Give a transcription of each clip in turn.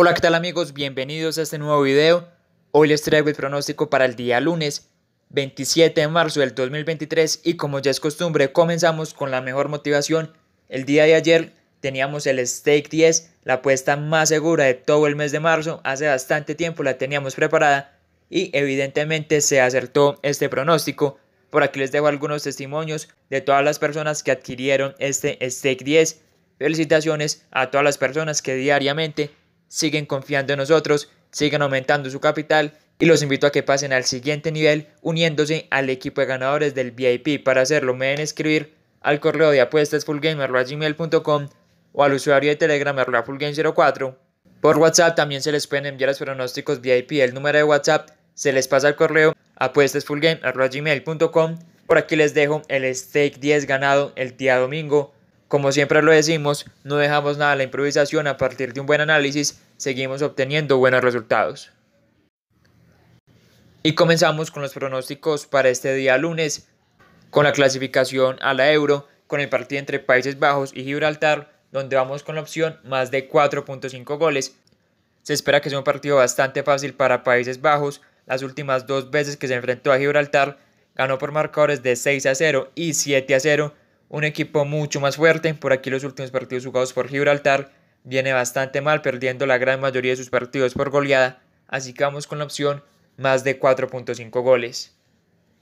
Hola, ¿qué tal amigos? Bienvenidos a este nuevo video. Hoy les traigo el pronóstico para el día lunes 27 de marzo del 2023 y como ya es costumbre comenzamos con la mejor motivación. El día de ayer teníamos el Stake 10, la apuesta más segura de todo el mes de marzo. Hace bastante tiempo la teníamos preparada y evidentemente se acertó este pronóstico. Por aquí les dejo algunos testimonios de todas las personas que adquirieron este Stake 10. Felicitaciones a todas las personas que diariamente siguen confiando en nosotros, siguen aumentando su capital y los invito a que pasen al siguiente nivel uniéndose al equipo de ganadores del VIP. Para hacerlo me deben escribir al correo de apuestas o al usuario de Telegram fullgame04. Por WhatsApp también se les pueden enviar los pronósticos VIP. El número de WhatsApp se les pasa al correo gmail.com Por aquí les dejo el stake 10 ganado el día domingo como siempre lo decimos, no dejamos nada a la improvisación, a partir de un buen análisis seguimos obteniendo buenos resultados. Y comenzamos con los pronósticos para este día lunes, con la clasificación a la euro, con el partido entre Países Bajos y Gibraltar, donde vamos con la opción más de 4.5 goles. Se espera que sea un partido bastante fácil para Países Bajos. Las últimas dos veces que se enfrentó a Gibraltar ganó por marcadores de 6 a 0 y 7 a 0 un equipo mucho más fuerte. Por aquí los últimos partidos jugados por Gibraltar viene bastante mal, perdiendo la gran mayoría de sus partidos por goleada. Así que vamos con la opción más de 4.5 goles.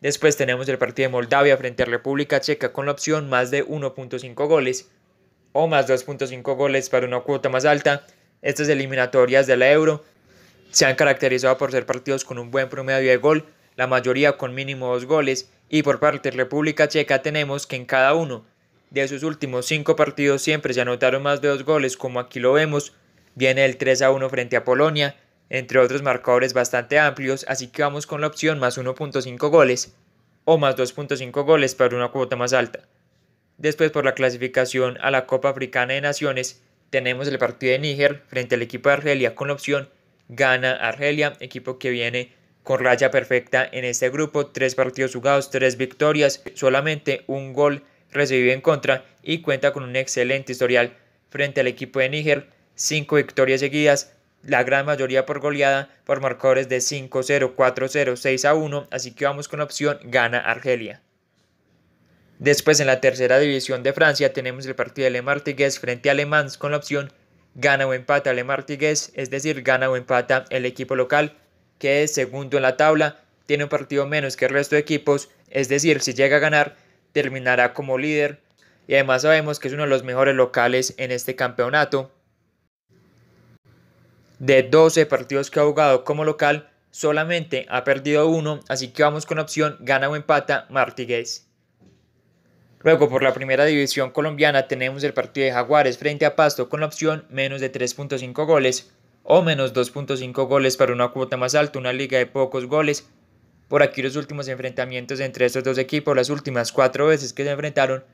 Después tenemos el partido de Moldavia frente a República Checa con la opción más de 1.5 goles o más 2.5 goles para una cuota más alta. Estas eliminatorias de la Euro se han caracterizado por ser partidos con un buen promedio de gol, la mayoría con mínimo dos goles, y por parte de República Checa tenemos que en cada uno de sus últimos cinco partidos siempre se anotaron más de dos goles, como aquí lo vemos. Viene el 3 a 1 frente a Polonia, entre otros marcadores bastante amplios, así que vamos con la opción más 1.5 goles o más 2.5 goles para una cuota más alta. Después por la clasificación a la Copa Africana de Naciones tenemos el partido de Níger frente al equipo de Argelia con la opción gana Argelia, equipo que viene con raya perfecta en este grupo, tres partidos jugados, tres victorias, solamente un gol recibido en contra y cuenta con un excelente historial frente al equipo de Níger, cinco victorias seguidas, la gran mayoría por goleada por marcadores de 5-0, 4-0, 6-1, así que vamos con la opción gana Argelia. Después en la tercera división de Francia tenemos el partido de Le Martigues frente a Le Mans con la opción gana o empata Le Martigues, es decir, gana o empata el equipo local que es segundo en la tabla, tiene un partido menos que el resto de equipos, es decir, si llega a ganar, terminará como líder y además sabemos que es uno de los mejores locales en este campeonato. De 12 partidos que ha jugado como local, solamente ha perdido uno, así que vamos con opción gana o empata Martínez Luego por la primera división colombiana tenemos el partido de Jaguares frente a Pasto con la opción menos de 3.5 goles o menos 2.5 goles para una cuota más alta, una liga de pocos goles. Por aquí los últimos enfrentamientos entre estos dos equipos, las últimas cuatro veces que se enfrentaron,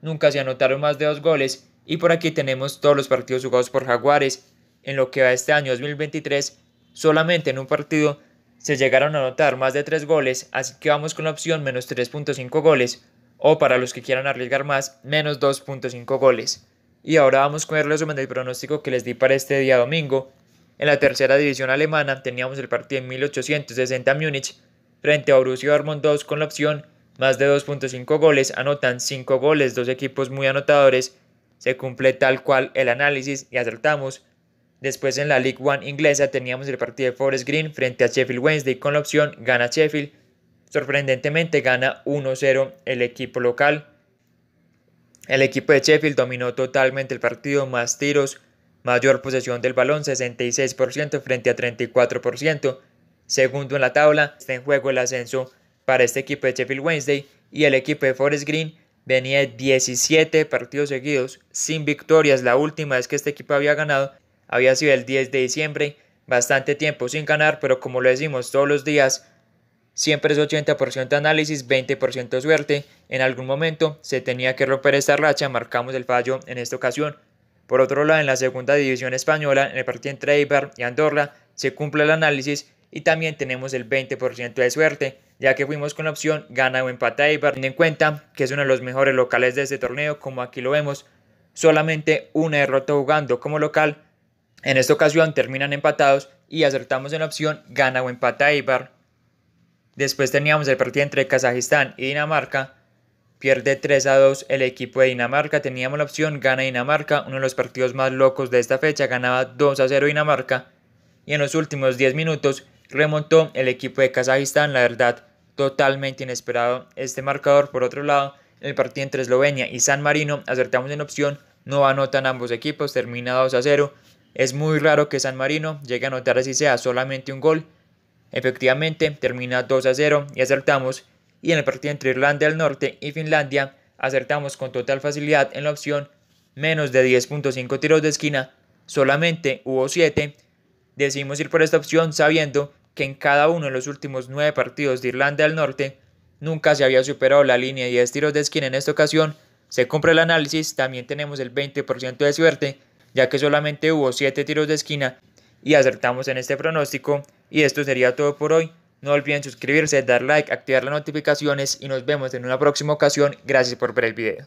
nunca se anotaron más de dos goles. Y por aquí tenemos todos los partidos jugados por Jaguares. En lo que va este año 2023, solamente en un partido se llegaron a anotar más de tres goles, así que vamos con la opción menos 3.5 goles, o para los que quieran arriesgar más, menos 2.5 goles. Y ahora vamos con el resumen del pronóstico que les di para este día domingo, en la tercera división alemana teníamos el partido en 1860 Múnich frente a Borussia Dortmund 2 con la opción más de 2.5 goles, anotan 5 goles, dos equipos muy anotadores, se cumple tal cual el análisis y acertamos. Después en la League One inglesa teníamos el partido de Forest Green frente a Sheffield Wednesday con la opción gana Sheffield. Sorprendentemente gana 1-0 el equipo local. El equipo de Sheffield dominó totalmente el partido, más tiros, mayor posesión del balón 66% frente a 34%, segundo en la tabla, está en juego el ascenso para este equipo de Sheffield Wednesday y el equipo de Forest Green venía 17 partidos seguidos sin victorias, la última vez que este equipo había ganado había sido el 10 de diciembre, bastante tiempo sin ganar, pero como lo decimos todos los días, siempre es 80% análisis, 20% suerte, en algún momento se tenía que romper esta racha, marcamos el fallo en esta ocasión, por otro lado, en la segunda división española, en el partido entre Eibar y Andorra, se cumple el análisis y también tenemos el 20% de suerte, ya que fuimos con la opción gana o empata Eibar, teniendo en cuenta que es uno de los mejores locales de este torneo, como aquí lo vemos, solamente una derrota jugando como local. En esta ocasión terminan empatados y acertamos en la opción gana o empata Eibar. Después teníamos el partido entre Kazajistán y Dinamarca, pierde 3 a 2 el equipo de Dinamarca. Teníamos la opción, gana Dinamarca, uno de los partidos más locos de esta fecha, ganaba 2 a 0 Dinamarca. Y en los últimos 10 minutos remontó el equipo de Kazajistán, la verdad, totalmente inesperado este marcador. Por otro lado, en el partido entre Eslovenia y San Marino acertamos en opción, no anotan ambos equipos, termina 2 a 0. Es muy raro que San Marino llegue a anotar así sea solamente un gol. Efectivamente, termina 2 a 0 y acertamos y en el partido entre Irlanda del Norte y Finlandia acertamos con total facilidad en la opción menos de 10.5 tiros de esquina, solamente hubo 7. Decidimos ir por esta opción sabiendo que en cada uno de los últimos 9 partidos de Irlanda del Norte nunca se había superado la línea de 10 tiros de esquina en esta ocasión. Se cumple el análisis, también tenemos el 20% de suerte, ya que solamente hubo 7 tiros de esquina y acertamos en este pronóstico. Y esto sería todo por hoy. No olviden suscribirse, dar like, activar las notificaciones y nos vemos en una próxima ocasión. Gracias por ver el video.